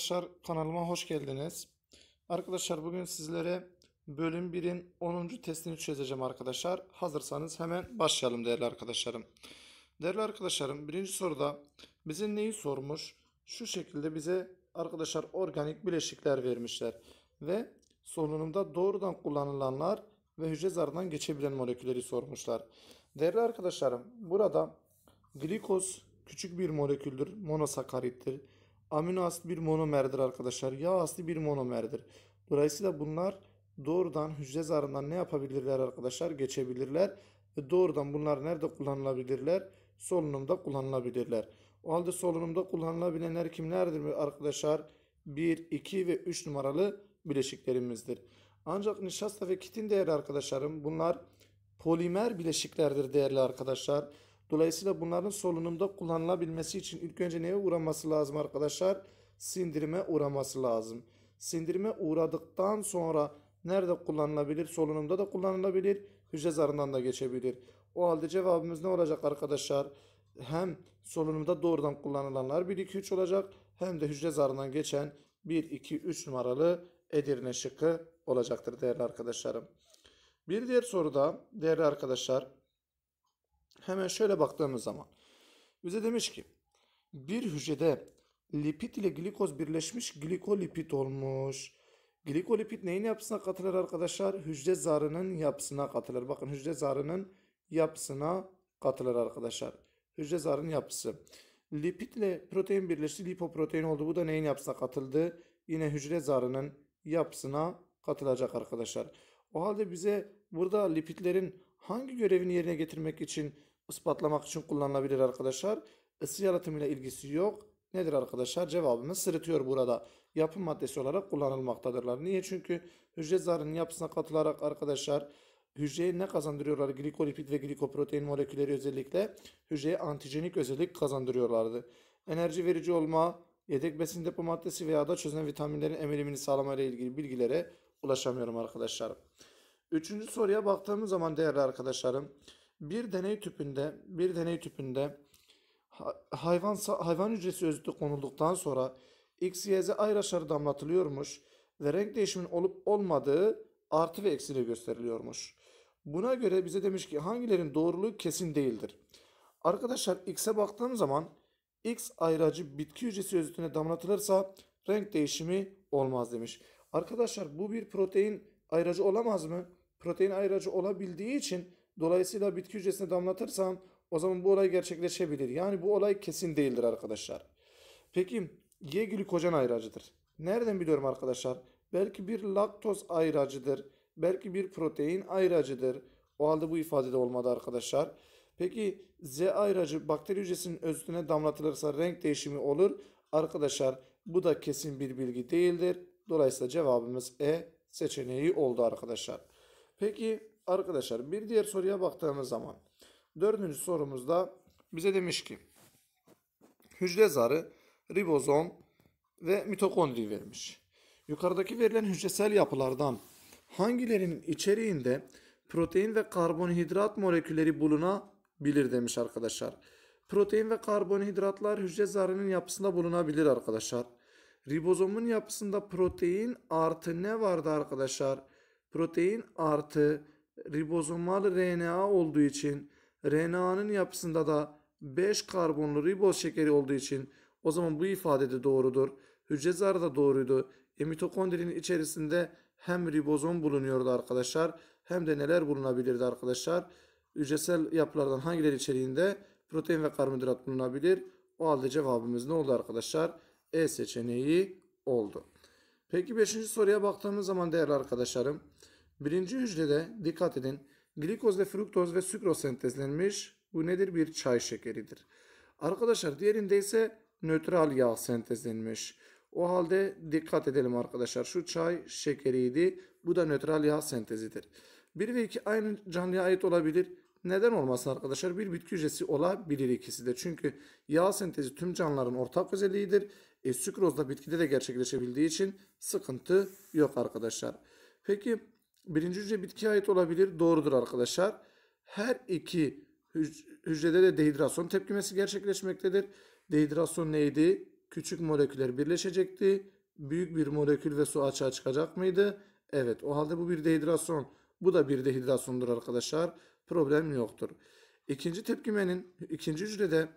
arkadaşlar kanalıma hoş geldiniz. Arkadaşlar bugün sizlere bölüm 1'in 10. testini çözeceğim arkadaşlar. Hazırsanız hemen başlayalım değerli arkadaşlarım. Değerli arkadaşlarım birinci soruda bize neyi sormuş? Şu şekilde bize arkadaşlar organik bileşikler vermişler. Ve solunumda doğrudan kullanılanlar ve hücre zarından geçebilen molekülleri sormuşlar. Değerli arkadaşlarım burada glikoz küçük bir moleküldür monosakarittir Amino asit bir monomerdir arkadaşlar. Yağ asidi bir monomerdir. Dolayısıyla bunlar doğrudan hücre zarından ne yapabilirler arkadaşlar? Geçebilirler. Ve doğrudan bunlar nerede kullanılabilirler? Solunumda kullanılabilirler. O halde solunumda kullanılabilenler kimlerdir arkadaşlar? 1, 2 ve 3 numaralı bileşiklerimizdir. Ancak nişasta ve kitin değerli arkadaşlarım bunlar polimer bileşiklerdir değerli arkadaşlar. Dolayısıyla bunların solunumda kullanılabilmesi için ilk önce neye uğraması lazım arkadaşlar? Sindirime uğraması lazım. Sindirime uğradıktan sonra nerede kullanılabilir? Solunumda da kullanılabilir. Hücre zarından da geçebilir. O halde cevabımız ne olacak arkadaşlar? Hem solunumda doğrudan kullanılanlar 1-2-3 olacak hem de hücre zarından geçen 1-2-3 numaralı Edirne şıkkı olacaktır değerli arkadaşlarım. Bir diğer soruda değerli arkadaşlar Hemen şöyle baktığımız zaman bize demiş ki bir hücrede lipid ile glikoz birleşmiş glikolipid olmuş. Glikolipid neyin yapısına katılır arkadaşlar? Hücre zarının yapısına katılır. Bakın hücre zarının yapısına katılır arkadaşlar. Hücre zarının yapısı. Lipid ile protein birleşti. Lipoprotein oldu. Bu da neyin yapısına katıldı? Yine hücre zarının yapısına katılacak arkadaşlar. O halde bize burada lipidlerin hangi görevini yerine getirmek için ispatlamak için kullanılabilir arkadaşlar. Isı yaratımıyla ilgisi yok. Nedir arkadaşlar? Cevabımız sırıtıyor burada. Yapım maddesi olarak kullanılmaktadırlar. Niye? Çünkü hücre zarının yapısına katılarak arkadaşlar hücreye ne kazandırıyorlar? Glikolipid ve glikoprotein molekülleri özellikle hücreye antijenik özellik kazandırıyorlardı. Enerji verici olma, yedek besin depo maddesi veya da çözünen vitaminlerin emilimini sağlamayla ilgili bilgilere ulaşamıyorum arkadaşlar. Üçüncü soruya baktığımız zaman değerli arkadaşlarım. Bir deney tüpünde bir deney tüpünde hayvan hayvan hücresi özütü konulduktan sonra X, Y, Z damlatılıyormuş ve renk değişimin olup olmadığı artı ve eksiyle gösteriliyormuş. Buna göre bize demiş ki hangilerin doğruluğu kesin değildir. Arkadaşlar X'e baktığım zaman X ayracı bitki hücresi özütüne damlatılırsa renk değişimi olmaz demiş. Arkadaşlar bu bir protein ayracı olamaz mı? Protein ayracı olabildiği için Dolayısıyla bitki hücresine damlatırsan o zaman bu olay gerçekleşebilir. Yani bu olay kesin değildir arkadaşlar. Peki Y glikojen ayracıdır. Nereden biliyorum arkadaşlar? Belki bir laktoz ayracıdır. Belki bir protein ayracıdır. O halde bu ifadede olmadı arkadaşlar. Peki Z ayracı bakteri hücresinin özüne damlatılırsa renk değişimi olur. Arkadaşlar bu da kesin bir bilgi değildir. Dolayısıyla cevabımız E seçeneği oldu arkadaşlar. Peki Arkadaşlar bir diğer soruya baktığımız zaman dördüncü sorumuzda bize demiş ki hücre zarı, ribozom ve mitokondri vermiş. Yukarıdaki verilen hücresel yapılardan hangilerinin içeriğinde protein ve karbonhidrat molekülleri bulunabilir demiş arkadaşlar. Protein ve karbonhidratlar hücre zarının yapısında bulunabilir arkadaşlar. Ribozomun yapısında protein artı ne vardı arkadaşlar? Protein artı ribozomal RNA olduğu için RNA'nın yapısında da 5 karbonlu riboz şekeri olduğu için o zaman bu ifade de doğrudur. Hücre zarı da doğruydu. E, mitokondrinin içerisinde hem ribozom bulunuyordu arkadaşlar hem de neler bulunabilirdi arkadaşlar. Hücresel yapılardan hangileri içeriğinde protein ve karbonhidrat bulunabilir. O halde cevabımız ne oldu arkadaşlar? E seçeneği oldu. Peki 5. soruya baktığımız zaman değerli arkadaşlarım. Birinci hücrede dikkat edin glikoz ve fruktoz ve sükroz sentezlenmiş. Bu nedir? Bir çay şekeridir. Arkadaşlar diğerinde ise nötral yağ sentezlenmiş. O halde dikkat edelim arkadaşlar. Şu çay şekeriydi. Bu da nötral yağ sentezidir. 1 ve 2 aynı canlıya ait olabilir. Neden olmasın arkadaşlar? Bir bitki hücresi olabilir ikisi de. Çünkü yağ sentezi tüm canlıların ortak özelliğidir. E, sükroz da bitkide de gerçekleşebildiği için sıkıntı yok arkadaşlar. Peki Birinci hücre bitkiye ait olabilir. Doğrudur arkadaşlar. Her iki hücrede de dehidrasyon tepkimesi gerçekleşmektedir. Dehidrasyon neydi? Küçük moleküller birleşecekti. Büyük bir molekül ve su açığa çıkacak mıydı? Evet o halde bu bir dehidrasyon. Bu da bir dehidrasyondur arkadaşlar. Problem yoktur. İkinci tepkimenin, ikinci hücrede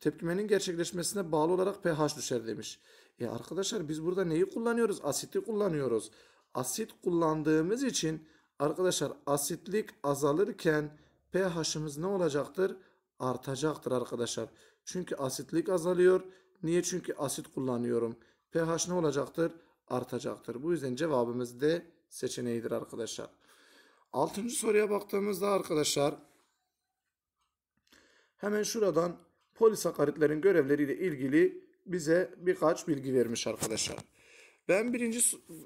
tepkimenin gerçekleşmesine bağlı olarak pH düşer demiş. E arkadaşlar biz burada neyi kullanıyoruz? Asiti kullanıyoruz asit kullandığımız için arkadaşlar asitlik azalırken pH'ımız ne olacaktır? Artacaktır arkadaşlar. Çünkü asitlik azalıyor. Niye? Çünkü asit kullanıyorum. pH ne olacaktır? Artacaktır. Bu yüzden cevabımız D seçeneğidir arkadaşlar. Altıncı soruya baktığımızda arkadaşlar hemen şuradan polisakaritlerin görevleriyle ilgili bize birkaç bilgi vermiş arkadaşlar. Ben birinci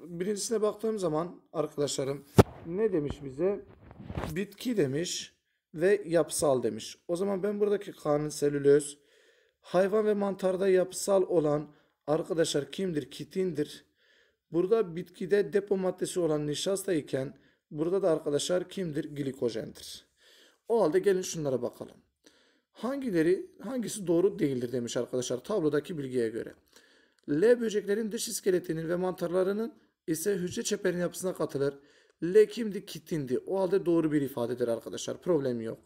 birincisine baktığım zaman arkadaşlarım ne demiş bize? Bitki demiş ve yapısal demiş. O zaman ben buradaki kanun selülöz hayvan ve mantarda yapısal olan arkadaşlar kimdir? Kitindir. Burada bitkide depo maddesi olan nişasta iken burada da arkadaşlar kimdir? Glikojendir. O halde gelin şunlara bakalım. Hangileri hangisi doğru değildir demiş arkadaşlar tablodaki bilgiye göre. L böceklerin dış iskeletinin ve mantarlarının ise hücre çeperinin yapısına katılır. L kimdi? Kitindi. O halde doğru bir ifadedir arkadaşlar. Problem yok.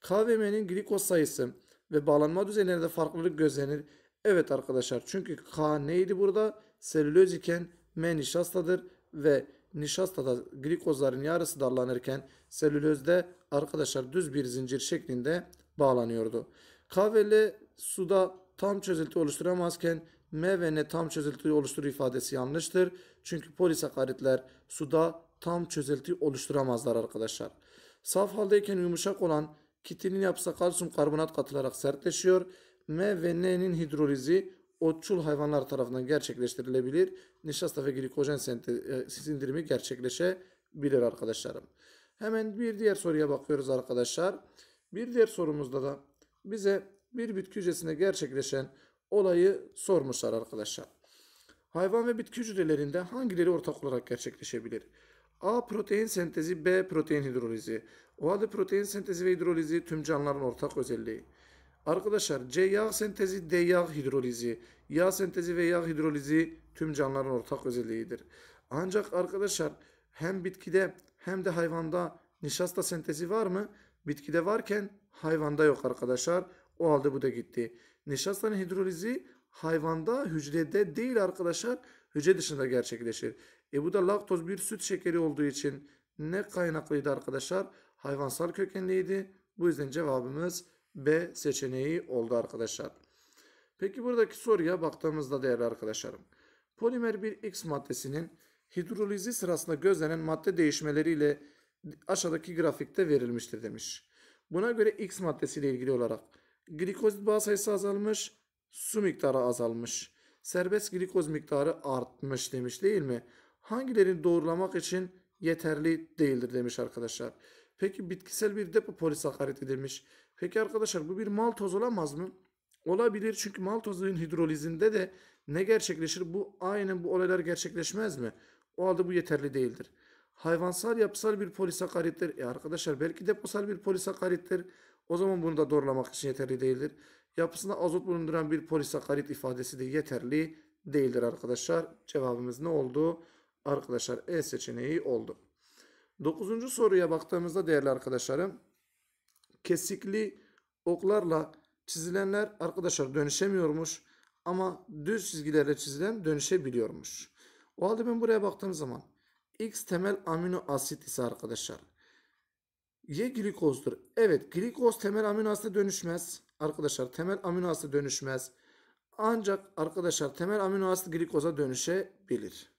K ve M'nin glikoz sayısı ve bağlanma düzenlerinde farklılık gözlenir. Evet arkadaşlar çünkü K neydi burada? Selüloz iken M nişastadır ve nişastada glikozların yarısı darlanırken selülozda arkadaşlar düz bir zincir şeklinde bağlanıyordu. K ve L suda tam çözüntü oluşturamazken M ve N tam çözeltiyi oluşturur ifadesi yanlıştır. Çünkü polisakaritler suda tam çözelti oluşturamazlar arkadaşlar. Saf haldeyken yumuşak olan kitinin yapısı kalsiyum karbonat katılarak sertleşiyor. M ve N'nin hidrolizi otçul hayvanlar tarafından gerçekleştirilebilir. Nişasta ve glikojen sindirimi e, gerçekleşebilir arkadaşlarım. Hemen bir diğer soruya bakıyoruz arkadaşlar. Bir diğer sorumuzda da bize bir bitki hücresinde gerçekleşen olayı sormuşlar arkadaşlar. Hayvan ve bitki hücrelerinde hangileri ortak olarak gerçekleşebilir? A. Protein sentezi B. Protein hidrolizi O halde protein sentezi ve hidrolizi tüm canlıların ortak özelliği. Arkadaşlar C. Yağ sentezi D. Yağ hidrolizi Yağ sentezi ve yağ hidrolizi tüm canlıların ortak özelliğidir. Ancak arkadaşlar hem bitkide hem de hayvanda nişasta sentezi var mı? Bitkide varken hayvanda yok arkadaşlar. O halde bu da gitti. Nişastanın hidrolizi hayvanda hücrede değil arkadaşlar hücre dışında gerçekleşir. E bu da laktoz bir süt şekeri olduğu için ne kaynaklıydı arkadaşlar? Hayvansal kökenliydi. Bu yüzden cevabımız B seçeneği oldu arkadaşlar. Peki buradaki soruya baktığımızda değerli arkadaşlarım. Polimer bir X maddesinin hidrolizi sırasında gözlenen madde değişmeleriyle aşağıdaki grafikte verilmiştir demiş. Buna göre X maddesiyle ilgili olarak glikozit bağ sayısı azalmış, su miktarı azalmış. Serbest glikoz miktarı artmış demiş değil mi? Hangilerini doğrulamak için yeterli değildir demiş arkadaşlar. Peki bitkisel bir depo polisakarit demiş. Peki arkadaşlar bu bir maltoz olamaz mı? Olabilir çünkü maltozun hidrolizinde de ne gerçekleşir? Bu aynen bu olaylar gerçekleşmez mi? O halde bu yeterli değildir. Hayvansal yapısal bir polisakarittir. E arkadaşlar belki deposal bir polisakarittir. O zaman bunu da doğrulamak için yeterli değildir. Yapısında azot bulunduran bir polisakarit ifadesi de yeterli değildir arkadaşlar. Cevabımız ne oldu? Arkadaşlar E seçeneği oldu. Dokuzuncu soruya baktığımızda değerli arkadaşlarım. Kesikli oklarla çizilenler arkadaşlar dönüşemiyormuş. Ama düz çizgilerle çizilen dönüşebiliyormuş. O halde ben buraya baktığım zaman X temel amino asit ise arkadaşlar Y glikozdur. Evet glikoz temel amino asite dönüşmez. Arkadaşlar temel amino asite dönüşmez. Ancak arkadaşlar temel amino asit glikoza dönüşebilir.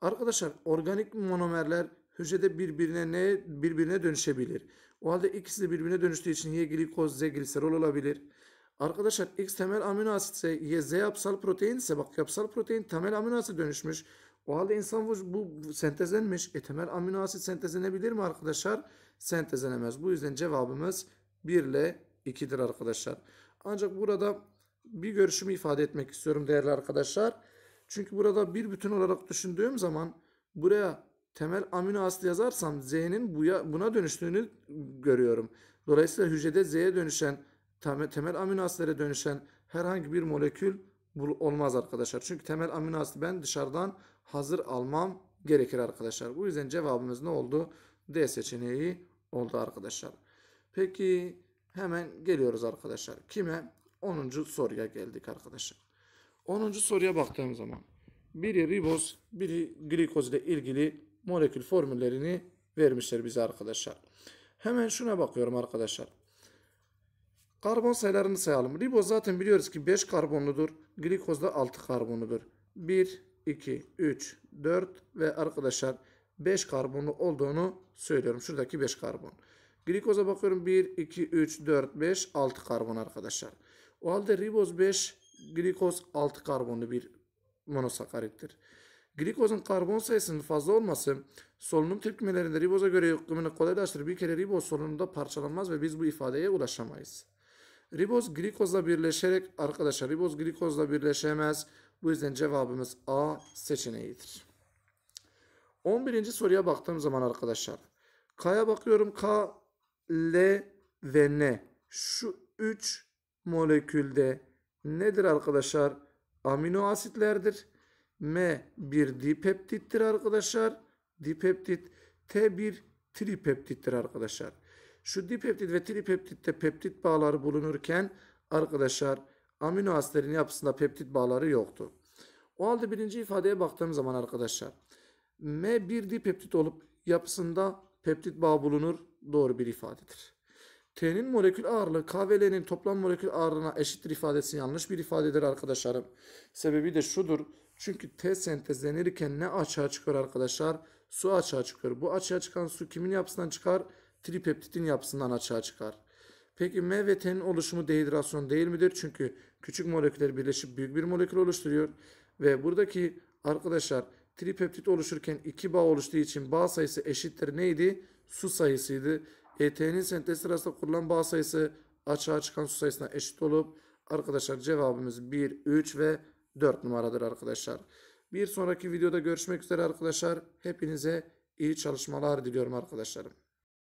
Arkadaşlar organik monomerler hücrede birbirine ne birbirine dönüşebilir. O halde ikisi de birbirine dönüştüğü için Y glikoz Z gliserol olabilir. Arkadaşlar X temel amino asit ise Y Z yapısal protein ise bak yapısal protein temel amino asit dönüşmüş. O halde insan bu, bu sentezlenmiş. E temel amino asit sentezlenebilir mi arkadaşlar? sentezlenemez. Bu yüzden cevabımız 1 ile 2'dir arkadaşlar. Ancak burada bir görüşümü ifade etmek istiyorum değerli arkadaşlar. Çünkü burada bir bütün olarak düşündüğüm zaman buraya temel amino asit yazarsam Z'nin buna dönüştüğünü görüyorum. Dolayısıyla hücrede Z'ye dönüşen, temel amino asitlere dönüşen herhangi bir molekül olmaz arkadaşlar. Çünkü temel amino asit ben dışarıdan hazır almam gerekir arkadaşlar. Bu yüzden cevabımız ne oldu? D seçeneği oldu arkadaşlar. Peki hemen geliyoruz arkadaşlar. Kime? 10. soruya geldik arkadaşlar. 10. soruya baktığım zaman biri riboz, biri glikoz ile ilgili molekül formüllerini vermişler bize arkadaşlar. Hemen şuna bakıyorum arkadaşlar. Karbon sayılarını sayalım. Riboz zaten biliyoruz ki 5 karbonludur. Glikoz da 6 karbonludur. 1, 2, 3, 4 ve arkadaşlar 5 karbonlu olduğunu söylüyorum. Şuradaki 5 karbon. Glikoza bakıyorum 1, 2, 3, 4, 5, 6 karbon arkadaşlar. O halde riboz 5, glikoz 6 karbonlu bir monosakarittir. Glikozun karbon sayısının fazla olması solunum tepkimelerinde riboza göre yokumunu kolaylaştırır. Bir kere riboz solunumda parçalanmaz ve biz bu ifadeye ulaşamayız. Riboz glikozla birleşerek arkadaşlar riboz glikozla birleşemez. Bu yüzden cevabımız A seçeneğidir. 11. soruya baktığım zaman arkadaşlar. K'ya bakıyorum. K, L ve N. Şu 3 molekülde nedir arkadaşlar? Amino asitlerdir. M bir dipeptittir arkadaşlar. Dipeptit. T bir tripeptittir arkadaşlar. Şu dipeptit ve tripeptitte peptit bağları bulunurken arkadaşlar amino asitlerin yapısında peptit bağları yoktu. O halde birinci ifadeye baktığım zaman arkadaşlar M1 dipeptit olup yapısında peptit bağ bulunur. Doğru bir ifadedir. T'nin molekül ağırlığı KVL'nin toplam molekül ağırlığına eşittir ifadesi yanlış bir ifadedir arkadaşlarım. Sebebi de şudur. Çünkü T sentezlenirken ne açığa çıkıyor arkadaşlar? Su açığa çıkıyor. Bu açığa çıkan su kimin yapısından çıkar? Tripeptitin yapısından açığa çıkar. Peki M ve T'nin oluşumu dehidrasyon değil midir? Çünkü küçük moleküller birleşip büyük bir molekül oluşturuyor. Ve buradaki arkadaşlar Tripeptit oluşurken iki bağ oluştuğu için bağ sayısı eşittir neydi? Su sayısıydı. ET'nin sentez sırasında kullanılan bağ sayısı açığa çıkan su sayısına eşit olup arkadaşlar cevabımız 1, 3 ve 4 numaradır arkadaşlar. Bir sonraki videoda görüşmek üzere arkadaşlar. Hepinize iyi çalışmalar diliyorum arkadaşlarım.